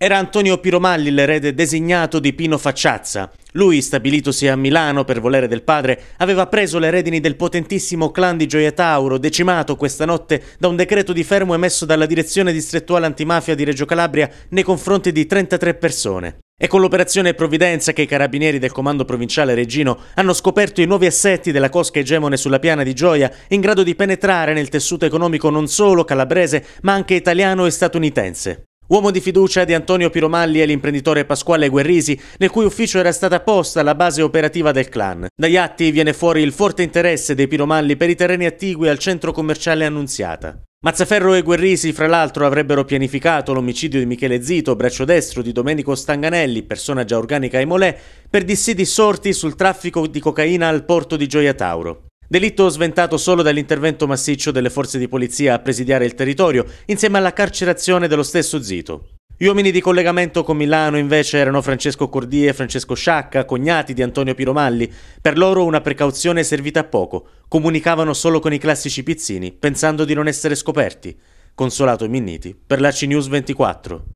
Era Antonio Piromalli l'erede designato di Pino Facciazza. Lui, stabilitosi a Milano per volere del padre, aveva preso le redini del potentissimo clan di Gioia Tauro, decimato questa notte da un decreto di fermo emesso dalla direzione distrettuale antimafia di Reggio Calabria nei confronti di 33 persone. È con l'operazione Provvidenza che i carabinieri del comando provinciale Reggino hanno scoperto i nuovi assetti della cosca egemone sulla piana di Gioia, in grado di penetrare nel tessuto economico non solo calabrese, ma anche italiano e statunitense. Uomo di fiducia di Antonio Piromalli e l'imprenditore Pasquale Guerrisi, nel cui ufficio era stata posta la base operativa del clan. Dagli atti viene fuori il forte interesse dei Piromalli per i terreni attigui al centro commerciale Annunziata. Mazzaferro e Guerrisi, fra l'altro, avrebbero pianificato l'omicidio di Michele Zito, braccio destro di Domenico Stanganelli, persona già organica ai Molè, per dissidi sorti sul traffico di cocaina al porto di Gioia Tauro. Delitto sventato solo dall'intervento massiccio delle forze di polizia a presidiare il territorio, insieme alla carcerazione dello stesso Zito. Gli uomini di collegamento con Milano invece erano Francesco Cordì e Francesco Sciacca, cognati di Antonio Piromalli. Per loro una precauzione servita a poco. Comunicavano solo con i classici pizzini, pensando di non essere scoperti. Consolato Minniti per la CNews 24.